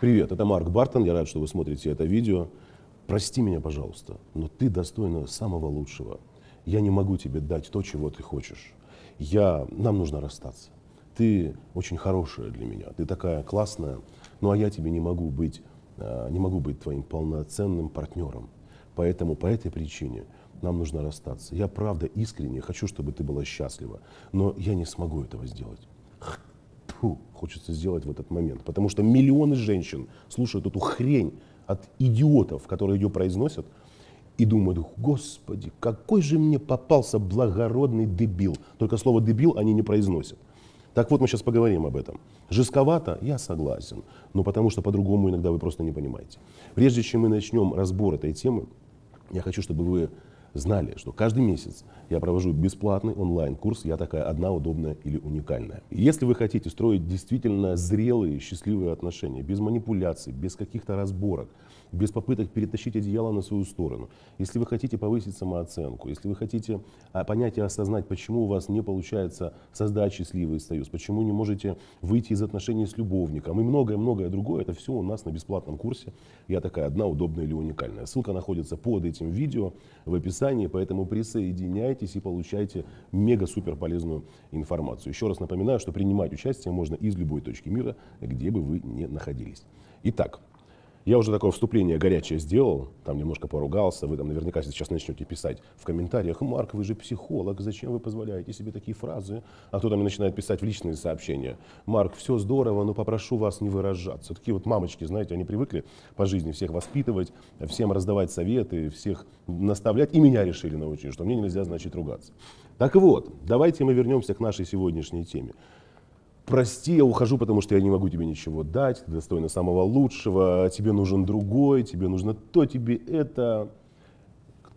Привет, это Марк Бартон, я рад, что вы смотрите это видео. Прости меня, пожалуйста, но ты достойна самого лучшего. Я не могу тебе дать то, чего ты хочешь. Я... Нам нужно расстаться. Ты очень хорошая для меня, ты такая классная, ну а я тебе не могу быть, а, не могу быть твоим полноценным партнером. Поэтому по этой причине нам нужно расстаться. Я правда искренне хочу, чтобы ты была счастлива, но я не смогу этого сделать фу, хочется сделать в этот момент. Потому что миллионы женщин слушают эту хрень от идиотов, которые ее произносят, и думают, господи, какой же мне попался благородный дебил. Только слово дебил они не произносят. Так вот, мы сейчас поговорим об этом. Жестковато, я согласен, но потому что по-другому иногда вы просто не понимаете. Прежде чем мы начнем разбор этой темы, я хочу, чтобы вы знали, что каждый месяц я провожу бесплатный онлайн-курс «Я такая одна, удобная или уникальная». Если вы хотите строить действительно зрелые, счастливые отношения, без манипуляций, без каких-то разборок, без попыток перетащить одеяло на свою сторону, если вы хотите повысить самооценку, если вы хотите а, понять и осознать, почему у вас не получается создать счастливый союз, почему не можете выйти из отношений с любовником и многое-многое другое, это все у нас на бесплатном курсе «Я такая одна, удобная или уникальная». Ссылка находится под этим видео в описании, поэтому присоединяйтесь обращайтесь и получайте мега-супер полезную информацию. Еще раз напоминаю, что принимать участие можно из любой точки мира, где бы вы ни находились. Итак, я уже такое вступление горячее сделал, там немножко поругался, вы там наверняка сейчас начнете писать в комментариях, Марк, вы же психолог, зачем вы позволяете себе такие фразы? А кто-то мне начинает писать в личные сообщения, Марк, все здорово, но попрошу вас не выражаться. Такие вот мамочки, знаете, они привыкли по жизни всех воспитывать, всем раздавать советы, всех наставлять, и меня решили научить, что мне нельзя, значит, ругаться. Так вот, давайте мы вернемся к нашей сегодняшней теме прости, я ухожу, потому что я не могу тебе ничего дать, ты достойна самого лучшего, тебе нужен другой, тебе нужно то, тебе это.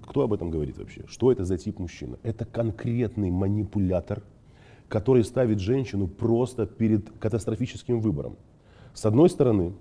Кто об этом говорит вообще? Что это за тип мужчина? Это конкретный манипулятор, который ставит женщину просто перед катастрофическим выбором. С одной стороны,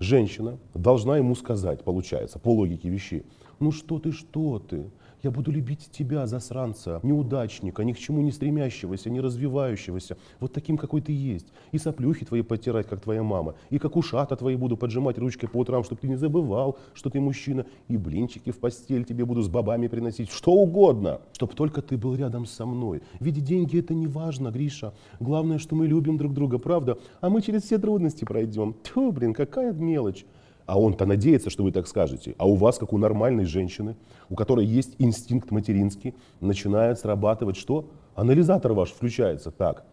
женщина должна ему сказать, получается, по логике вещей, ну что ты, что ты, я буду любить тебя, засранца, неудачника, ни к чему не стремящегося, не развивающегося, вот таким, какой ты есть. И соплюхи твои потирать, как твоя мама, и как ушата твои буду поджимать ручкой по утрам, чтобы ты не забывал, что ты мужчина, и блинчики в постель тебе буду с бабами приносить, что угодно, чтобы только ты был рядом со мной. Ведь деньги это не важно, Гриша. Главное, что мы любим друг друга, правда? А мы через все трудности пройдем. Тьфу, блин, какая мелочь. А он-то надеется, что вы так скажете. А у вас, как у нормальной женщины, у которой есть инстинкт материнский, начинает срабатывать что? Анализатор ваш включается так.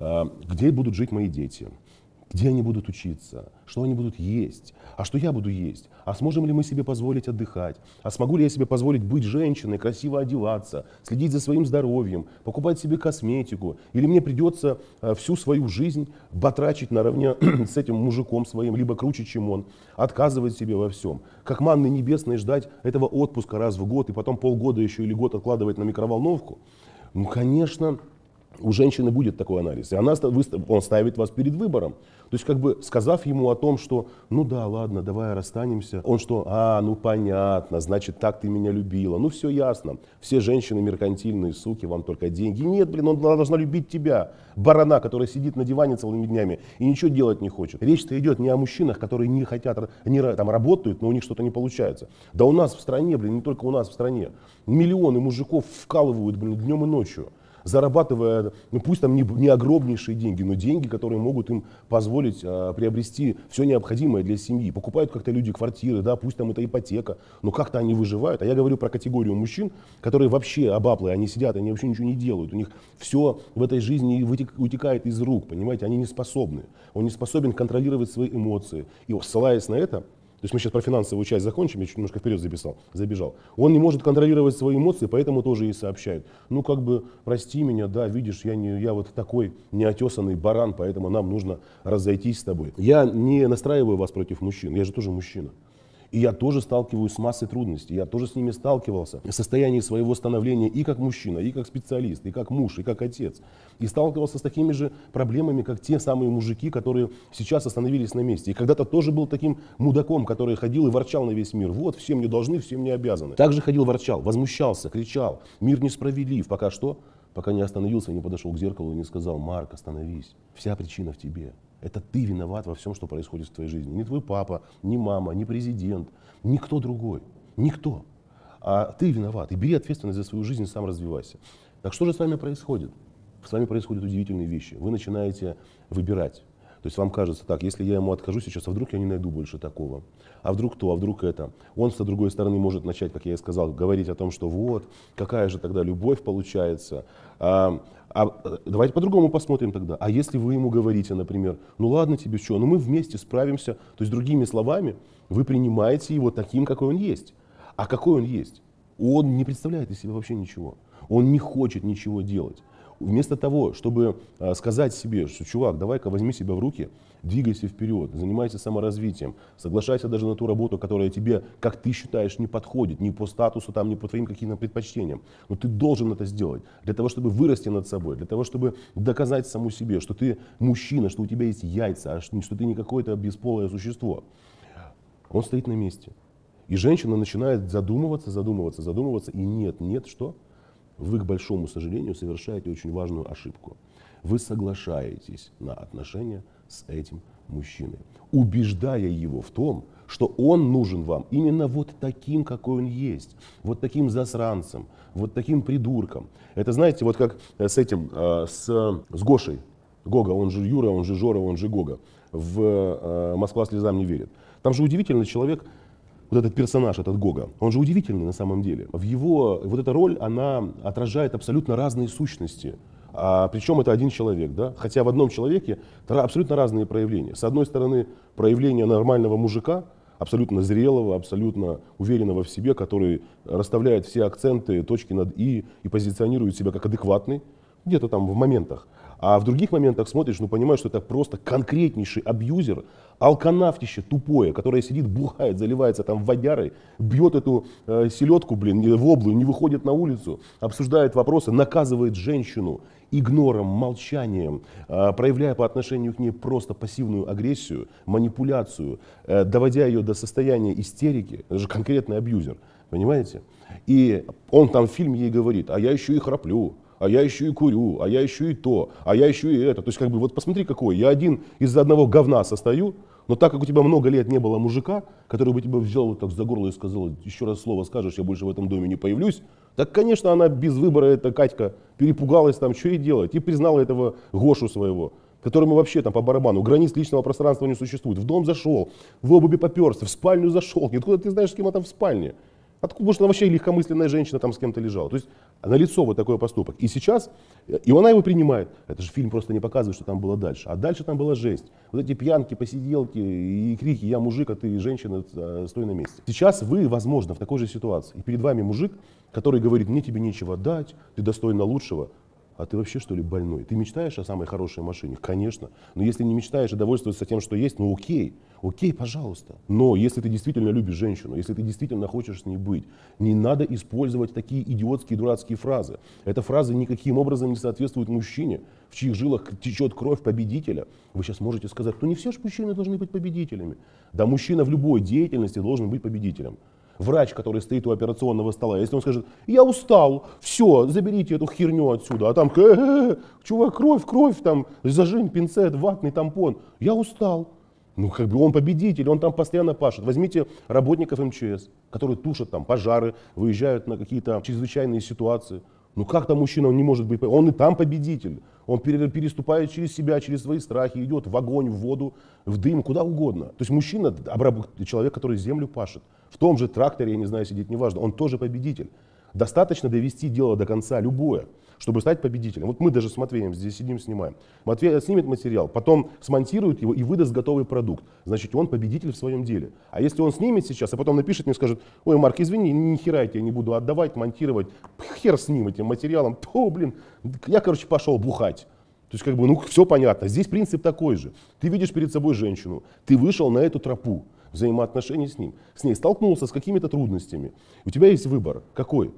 Э, где будут жить мои дети? где они будут учиться, что они будут есть, а что я буду есть, а сможем ли мы себе позволить отдыхать, а смогу ли я себе позволить быть женщиной, красиво одеваться, следить за своим здоровьем, покупать себе косметику, или мне придется э, всю свою жизнь батрачить наравне с этим мужиком своим, либо круче, чем он, отказывать себе во всем, как манны небесной ждать этого отпуска раз в год и потом полгода еще или год откладывать на микроволновку. Ну, конечно, у женщины будет такой анализ. И она, он ставит вас перед выбором. То есть, как бы сказав ему о том, что ну да, ладно, давай расстанемся, он что, а, ну понятно, значит, так ты меня любила. Ну все ясно. Все женщины меркантильные, суки, вам только деньги. Нет, блин, она должна любить тебя. Барана, которая сидит на диване целыми днями и ничего делать не хочет. Речь-то идет не о мужчинах, которые не хотят, они там работают, но у них что-то не получается. Да у нас в стране, блин, не только у нас в стране. Миллионы мужиков вкалывают, блин, днем и ночью зарабатывая, ну пусть там не, не огромнейшие деньги, но деньги, которые могут им позволить а, приобрести все необходимое для семьи. Покупают как-то люди квартиры, да, пусть там это ипотека, но как-то они выживают. А я говорю про категорию мужчин, которые вообще обаплые, они сидят, они вообще ничего не делают. У них все в этой жизни вытек, утекает из рук, понимаете, они не способны. Он не способен контролировать свои эмоции. И ссылаясь на это, то есть мы сейчас про финансовую часть закончим, я чуть немножко вперед записал, забежал. Он не может контролировать свои эмоции, поэтому тоже и сообщает. Ну как бы, прости меня, да, видишь, я, не, я вот такой неотесанный баран, поэтому нам нужно разойтись с тобой. Я не настраиваю вас против мужчин, я же тоже мужчина. И я тоже сталкиваюсь с массой трудностей, я тоже с ними сталкивался. В состоянии своего становления и как мужчина, и как специалист, и как муж, и как отец. И сталкивался с такими же проблемами, как те самые мужики, которые сейчас остановились на месте. И когда-то тоже был таким мудаком, который ходил и ворчал на весь мир. Вот, всем не должны, всем не обязаны. Также ходил, ворчал, возмущался, кричал. Мир несправедлив. Пока что? Пока не остановился, не подошел к зеркалу и не сказал, Марк, остановись. Вся причина в тебе. Это ты виноват во всем, что происходит в твоей жизни. Не твой папа, не мама, не президент, никто другой. Никто. А ты виноват. И бери ответственность за свою жизнь сам развивайся. Так что же с вами происходит? С вами происходят удивительные вещи. Вы начинаете выбирать. То есть вам кажется, так, если я ему откажу сейчас, а вдруг я не найду больше такого? А вдруг то, а вдруг это? Он, с другой стороны, может начать, как я и сказал, говорить о том, что вот, какая же тогда любовь получается, а, а давайте по-другому посмотрим тогда. А если вы ему говорите, например, ну ладно тебе что, ну мы вместе справимся, то есть другими словами, вы принимаете его таким, какой он есть. А какой он есть? Он не представляет из себя вообще ничего. Он не хочет ничего делать. Вместо того, чтобы а, сказать себе, что чувак, давай-ка возьми себя в руки, Двигайся вперед, занимайся саморазвитием, соглашайся даже на ту работу, которая тебе, как ты считаешь, не подходит, ни по статусу, там, ни по твоим каким-то предпочтениям. Но ты должен это сделать для того, чтобы вырасти над собой, для того, чтобы доказать саму себе, что ты мужчина, что у тебя есть яйца, а что ты не какое-то бесполое существо. Он стоит на месте. И женщина начинает задумываться, задумываться, задумываться, и нет, нет, что? Вы, к большому сожалению, совершаете очень важную ошибку. Вы соглашаетесь на отношения с этим мужчиной, убеждая его в том, что он нужен вам именно вот таким, какой он есть, вот таким засранцем, вот таким придурком. Это, знаете, вот как э, с этим, э, с, с Гошей, Гога, он же Юра, он же Жора, он же Гога, в э, «Москва слезам не верит». Там же удивительный человек, вот этот персонаж, этот Гога, он же удивительный на самом деле. В его, вот эта роль, она отражает абсолютно разные сущности – а, причем это один человек, да? Хотя в одном человеке абсолютно разные проявления. С одной стороны, проявление нормального мужика, абсолютно зрелого, абсолютно уверенного в себе, который расставляет все акценты, точки над «и» и позиционирует себя как адекватный, где-то там в моментах. А в других моментах смотришь, ну понимаешь, что это просто конкретнейший абьюзер, алканавтище тупое, которое сидит, бухает, заливается там водярой, бьет эту э, селедку, блин, в облу, не выходит на улицу, обсуждает вопросы, наказывает женщину, игнором, молчанием, э, проявляя по отношению к ней просто пассивную агрессию, манипуляцию, э, доводя ее до состояния истерики, это же конкретный абьюзер, понимаете? И он там в фильме ей говорит, а я еще и храплю, а я еще и курю, а я еще и то, а я еще и это. То есть как бы вот посмотри какой, я один из одного говна состою, но так как у тебя много лет не было мужика, который бы тебя взял вот так за горло и сказал, еще раз слово скажешь, я больше в этом доме не появлюсь, так, конечно, она без выбора, эта Катька, перепугалась там, что и делать, и признала этого Гошу своего, которому вообще там по барабану, границ личного пространства не существует. В дом зашел, в обуви поперся, в спальню зашел, откуда ты знаешь, с кем это в спальне? Откуда, может, она вообще легкомысленная женщина там с кем-то лежала. То есть а на лицо вот такой поступок. И сейчас, и она его принимает. Это же фильм просто не показывает, что там было дальше. А дальше там была жесть. Вот эти пьянки, посиделки и крики «я мужик, а ты женщина, э, стой на месте». Сейчас вы, возможно, в такой же ситуации. И перед вами мужик, который говорит «мне тебе нечего дать, ты достойна лучшего». А ты вообще что ли больной? Ты мечтаешь о самой хорошей машине? Конечно. Но если не мечтаешь и а довольствуешься тем, что есть, ну окей. Окей, пожалуйста. Но если ты действительно любишь женщину, если ты действительно хочешь с ней быть, не надо использовать такие идиотские дурацкие фразы. Эта фраза никаким образом не соответствует мужчине, в чьих жилах течет кровь победителя. Вы сейчас можете сказать, ну не все же мужчины должны быть победителями. Да мужчина в любой деятельности должен быть победителем. Врач, который стоит у операционного стола, если он скажет, я устал, все, заберите эту херню отсюда, а там, чувак, кровь, кровь, там, зажим, пинцет, ватный тампон, я устал, ну, как бы он победитель, он там постоянно пашет. Возьмите работников МЧС, которые тушат там пожары, выезжают на какие-то чрезвычайные ситуации. Ну как там мужчина, он не может быть, он и там победитель. Он переступает через себя, через свои страхи, идет в огонь, в воду, в дым, куда угодно. То есть мужчина, человек, который землю пашет, в том же тракторе, я не знаю, сидит, неважно, он тоже победитель. Достаточно довести дело до конца любое чтобы стать победителем. Вот мы даже с Матвеем здесь сидим, снимаем. Матвей снимет материал, потом смонтирует его и выдаст готовый продукт. Значит, он победитель в своем деле. А если он снимет сейчас, а потом напишет мне, скажет, ой, Марк, извини, ни хера я тебе не буду отдавать, монтировать, хер с ним этим материалом, то, блин, я, короче, пошел бухать. То есть, как бы, ну, все понятно. Здесь принцип такой же. Ты видишь перед собой женщину, ты вышел на эту тропу взаимоотношений с ним, с ней столкнулся с какими-то трудностями. У тебя есть выбор. Какой?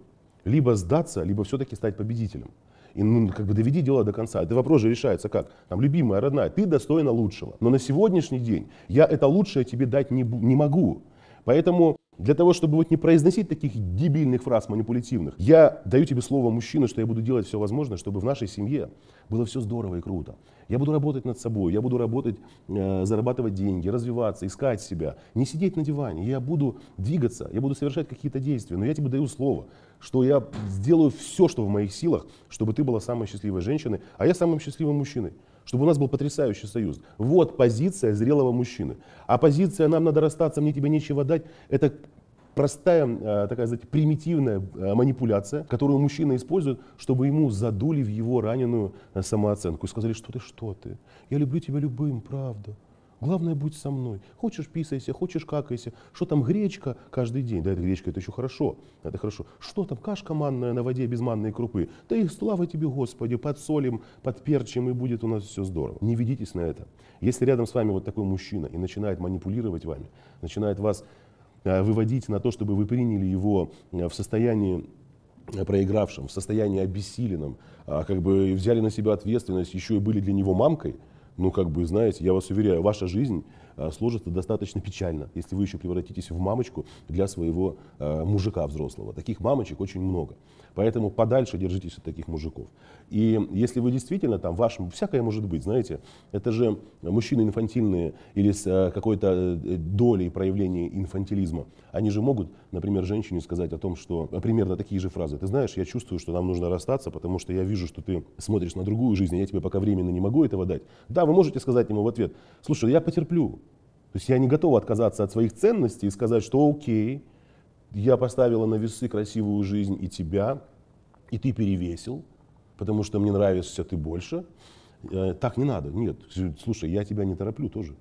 либо сдаться, либо все-таки стать победителем. И ну, как бы доведи дело до конца. Это вопрос же решается как? Там, любимая, родная, ты достойна лучшего. Но на сегодняшний день я это лучшее тебе дать не, не могу. Поэтому для того, чтобы вот не произносить таких дебильных фраз манипулятивных, я даю тебе слово мужчина, что я буду делать все возможное, чтобы в нашей семье было все здорово и круто. Я буду работать над собой, я буду работать, э, зарабатывать деньги, развиваться, искать себя, не сидеть на диване. Я буду двигаться, я буду совершать какие-то действия, но я тебе даю слово, что я сделаю все, что в моих силах, чтобы ты была самой счастливой женщиной, а я самым счастливым мужчиной. Чтобы у нас был потрясающий союз. Вот позиция зрелого мужчины. А позиция «нам надо расстаться, мне тебе нечего дать» — это простая, э, такая, знаете, примитивная э, манипуляция, которую мужчина использует, чтобы ему задули в его раненую э, самооценку и сказали, что ты, что ты, я люблю тебя любым, правда. Главное, будь со мной. Хочешь, писайся, хочешь, какайся. Что там гречка каждый день? Да, это гречка, это еще хорошо. Это хорошо. Что там кашка манная на воде без манной крупы? Да и слава тебе, Господи, под под перчем и будет у нас все здорово. Не ведитесь на это. Если рядом с вами вот такой мужчина и начинает манипулировать вами, начинает вас э, выводить на то, чтобы вы приняли его э, в состоянии э, проигравшем, в состоянии обессиленном, а, как бы взяли на себя ответственность, еще и были для него мамкой – ну, как бы, знаете, я вас уверяю, ваша жизнь Э, сложится достаточно печально, если вы еще превратитесь в мамочку для своего э, мужика взрослого. Таких мамочек очень много. Поэтому подальше держитесь от таких мужиков. И если вы действительно там, ваш, всякое может быть, знаете, это же мужчины инфантильные или с э, какой-то долей проявления инфантилизма, они же могут, например, женщине сказать о том, что примерно такие же фразы. Ты знаешь, я чувствую, что нам нужно расстаться, потому что я вижу, что ты смотришь на другую жизнь, а я тебе пока временно не могу этого дать. Да, вы можете сказать ему в ответ, слушай, я потерплю, то есть я не готов отказаться от своих ценностей и сказать, что окей, я поставила на весы красивую жизнь и тебя, и ты перевесил, потому что мне нравишься ты больше. Э, так не надо. Нет, слушай, я тебя не тороплю тоже.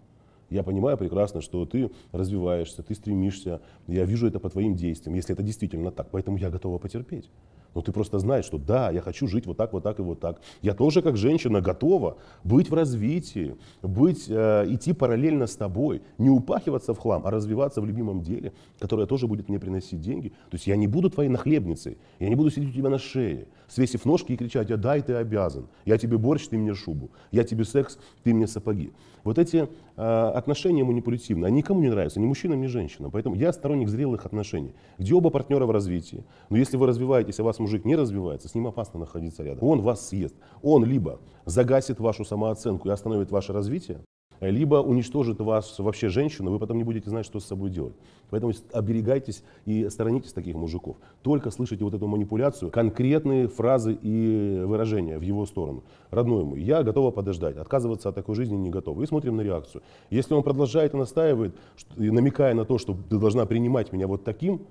Я понимаю прекрасно, что ты развиваешься, ты стремишься. Я вижу это по твоим действиям, если это действительно так. Поэтому я готова потерпеть. Но ты просто знаешь, что да, я хочу жить вот так, вот так и вот так. Я тоже как женщина готова быть в развитии, быть, э, идти параллельно с тобой, не упахиваться в хлам, а развиваться в любимом деле, которое тоже будет мне приносить деньги. То есть я не буду твоей нахлебницей, я не буду сидеть у тебя на шее, свесив ножки и кричать, а дай, ты обязан, я тебе борщ, ты мне шубу, я тебе секс, ты мне сапоги. Вот эти Э, отношения манипулятивны, они никому не нравятся, ни мужчинам, ни женщинам. Поэтому я сторонник зрелых отношений, где оба партнера в развитии. Но если вы развиваетесь, а вас мужик не развивается, с ним опасно находиться рядом. Он вас съест. Он либо загасит вашу самооценку и остановит ваше развитие, Э, либо уничтожит вас вообще женщину, вы потом не будете знать, что с собой делать. Поэтому оберегайтесь и сторонитесь таких мужиков. Только слышите вот эту манипуляцию, конкретные фразы и выражения в его сторону. Родной мой, я готова подождать, отказываться от такой жизни не готова. И смотрим на реакцию. Если он продолжает и настаивает, намекая на то, что ты должна принимать меня вот таким,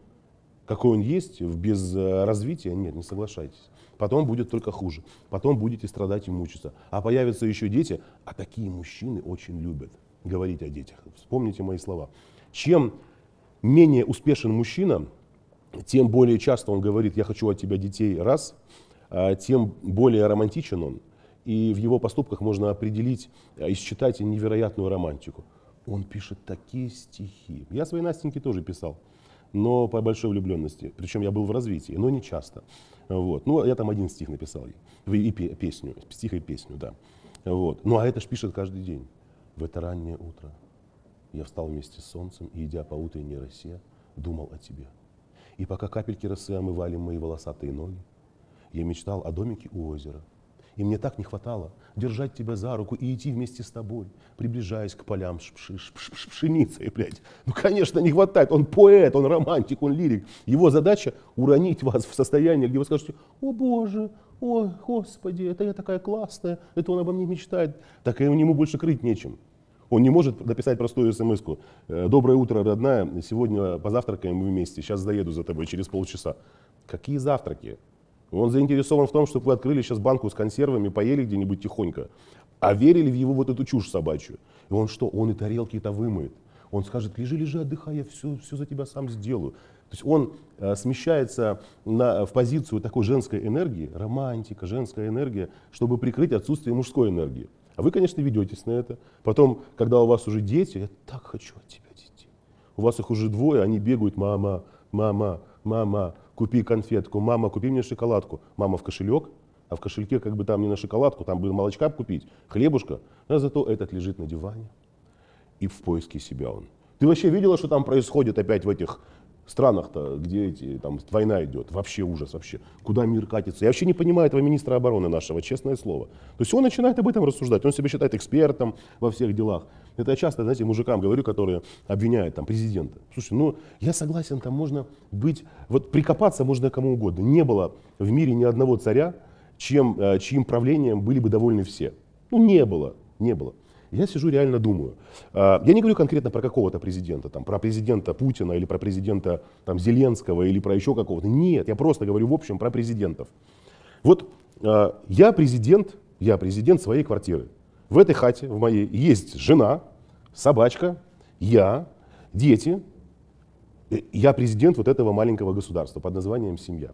какой он есть, без э, развития, нет, не соглашайтесь. Потом будет только хуже. Потом будете страдать и мучиться. А появятся еще дети, а такие мужчины очень любят говорить о детях. Вспомните мои слова. Чем менее успешен мужчина, тем более часто он говорит, я хочу от тебя детей, раз, а, тем более романтичен он. И в его поступках можно определить а, и считать невероятную романтику. Он пишет такие стихи. Я своей Настеньке тоже писал но по большой влюбленности. Причем я был в развитии, но не часто. Вот. Ну, я там один стих написал, ей и песню, стих и песню, да. Вот. Ну, а это ж пишет каждый день. В это раннее утро я встал вместе с солнцем и, идя по утренней росе, думал о тебе. И пока капельки росы омывали мои волосатые ноги, я мечтал о домике у озера – и мне так не хватало держать тебя за руку и идти вместе с тобой, приближаясь к полям пшеницей, блядь. Ну, конечно, не хватает. Он поэт, он романтик, он лирик. Его задача уронить вас в состояние, где вы скажете, о боже, о, господи, это я такая классная, это он обо мне мечтает. Так и ему больше крыть нечем. Он не может написать простую смс -ку. «Э, «Доброе утро, родная, сегодня позавтракаем мы вместе, сейчас заеду за тобой через полчаса». Какие завтраки? Он заинтересован в том, чтобы вы открыли сейчас банку с консервами, поели где-нибудь тихонько, а верили в его вот эту чушь собачью. И он что? Он и тарелки это вымоет. Он скажет, лежи, лежи, отдыхай, я все, все за тебя сам сделаю. То есть он э, смещается на, в позицию такой женской энергии, романтика, женская энергия, чтобы прикрыть отсутствие мужской энергии. А вы, конечно, ведетесь на это. Потом, когда у вас уже дети, я так хочу от тебя детей. У вас их уже двое, они бегают, мама, мама, мама купи конфетку, мама, купи мне шоколадку. Мама в кошелек, а в кошельке как бы там не на шоколадку, там бы молочка купить, хлебушка. А зато этот лежит на диване и в поиске себя он. Ты вообще видела, что там происходит опять в этих странах-то, где эти, там война идет? Вообще ужас вообще. Куда мир катится? Я вообще не понимаю этого министра обороны нашего, честное слово. То есть он начинает об этом рассуждать. Он себя считает экспертом во всех делах. Это я часто, знаете, мужикам говорю, которые обвиняют там президента. Слушай, ну я согласен, там можно быть, вот прикопаться можно кому угодно. Не было в мире ни одного царя, чем, э, чьим правлением были бы довольны все. Ну не было, не было. Я сижу реально думаю. А, я не говорю конкретно про какого-то президента, там, про президента Путина или про президента там, Зеленского или про еще какого-то. Нет, я просто говорю в общем про президентов. Вот а, я президент, я президент своей квартиры. В этой хате, в моей, есть жена, собачка, я, дети. Э, я президент вот этого маленького государства под названием «Семья».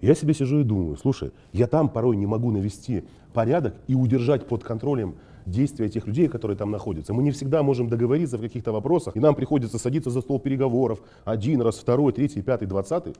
Я себе сижу и думаю, слушай, я там порой не могу навести порядок и удержать под контролем действия тех людей, которые там находятся. Мы не всегда можем договориться в каких-то вопросах, и нам приходится садиться за стол переговоров один раз, второй, третий, пятый, двадцатый.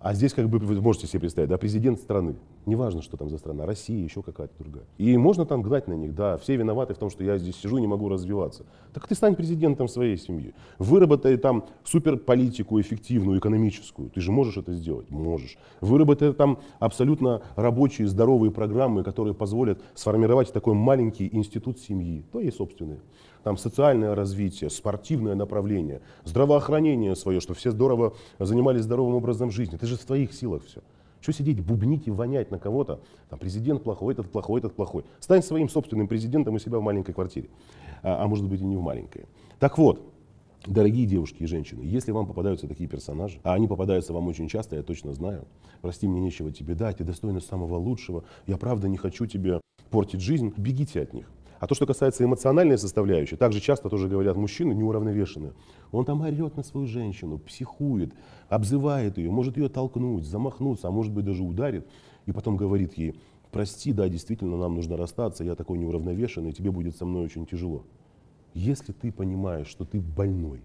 А здесь, как бы, вы можете себе представить, да, президент страны, неважно, что там за страна, Россия, еще какая-то другая. И можно там гнать на них, да, все виноваты в том, что я здесь сижу и не могу развиваться. Так ты стань президентом своей семьи, выработай там суперполитику эффективную, экономическую, ты же можешь это сделать? Можешь. Выработай там абсолютно рабочие, здоровые программы, которые позволят сформировать такой маленький институт семьи, твоей собственной там социальное развитие, спортивное направление, здравоохранение свое, чтобы все здорово занимались здоровым образом жизни. Это же в твоих силах все. Что сидеть, бубнить и вонять на кого-то? Там президент плохой, этот плохой, этот плохой. Стань своим собственным президентом у себя в маленькой квартире. А, а может быть и не в маленькой. Так вот, Дорогие девушки и женщины, если вам попадаются такие персонажи, а они попадаются вам очень часто, я точно знаю, прости, мне нечего тебе дать, ты достойна самого лучшего, я правда не хочу тебе портить жизнь, бегите от них. А то, что касается эмоциональной составляющей, также часто тоже говорят, мужчины неуравновешенные. Он там орет на свою женщину, психует, обзывает ее, может ее толкнуть, замахнуться, а может быть даже ударит. И потом говорит ей, прости, да, действительно, нам нужно расстаться, я такой неуравновешенный, тебе будет со мной очень тяжело. Если ты понимаешь, что ты больной,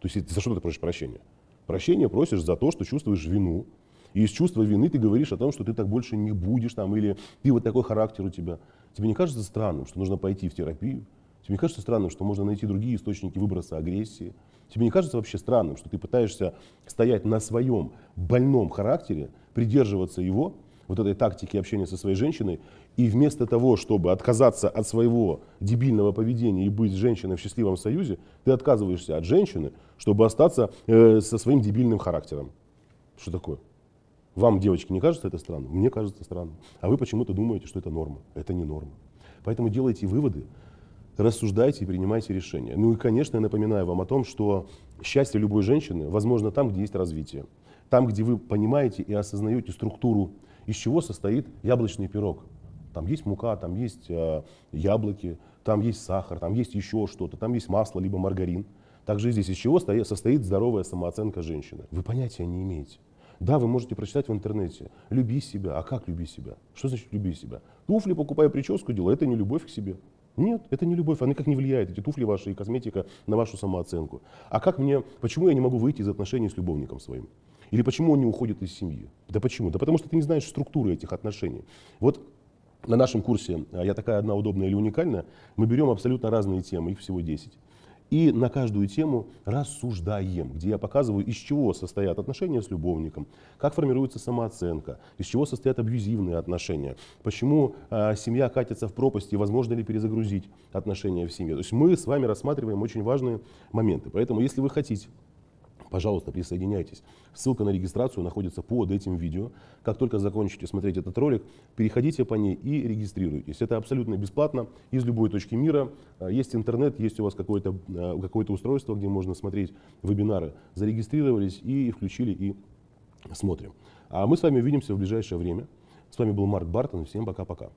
то есть за что ты просишь прощения? Прощение просишь за то, что чувствуешь вину, и из чувства вины ты говоришь о том, что ты так больше не будешь, там, или ты вот такой характер у тебя. Тебе не кажется странным, что нужно пойти в терапию? Тебе не кажется странным, что можно найти другие источники выброса агрессии? Тебе не кажется вообще странным, что ты пытаешься стоять на своем больном характере, придерживаться его, вот этой тактики общения со своей женщиной, и вместо того, чтобы отказаться от своего дебильного поведения и быть с женщиной в счастливом союзе, ты отказываешься от женщины, чтобы остаться э, со своим дебильным характером. Что такое? Вам, девочки, не кажется это странным? Мне кажется странным. А вы почему-то думаете, что это норма. Это не норма. Поэтому делайте выводы, рассуждайте и принимайте решения. Ну и, конечно, я напоминаю вам о том, что счастье любой женщины возможно там, где есть развитие. Там, где вы понимаете и осознаете структуру, из чего состоит яблочный пирог. Там есть мука, там есть э, яблоки, там есть сахар, там есть еще что-то, там есть масло, либо маргарин. Также здесь из чего состоит здоровая самооценка женщины. Вы понятия не имеете. Да, вы можете прочитать в интернете. Люби себя. А как люби себя? Что значит люби себя? Туфли, покупая прическу, делай. Это не любовь к себе. Нет, это не любовь, она как не влияет, эти туфли ваши и косметика, на вашу самооценку. А как мне, почему я не могу выйти из отношений с любовником своим? Или почему он не уходит из семьи? Да почему? Да потому что ты не знаешь структуры этих отношений. Вот на нашем курсе а, «Я такая одна удобная или уникальная» мы берем абсолютно разные темы, их всего 10 и на каждую тему рассуждаем, где я показываю, из чего состоят отношения с любовником, как формируется самооценка, из чего состоят абьюзивные отношения, почему э, семья катится в пропасть и возможно ли перезагрузить отношения в семье. То есть мы с вами рассматриваем очень важные моменты. Поэтому, если вы хотите Пожалуйста, присоединяйтесь. Ссылка на регистрацию находится под этим видео. Как только закончите смотреть этот ролик, переходите по ней и регистрируйтесь. Это абсолютно бесплатно, из любой точки мира. А, есть интернет, есть у вас какое-то а, какое, устройство, где можно смотреть вебинары. Зарегистрировались и включили, и смотрим. А мы с вами увидимся в ближайшее время. С вами был Марк Бартон. Всем пока-пока.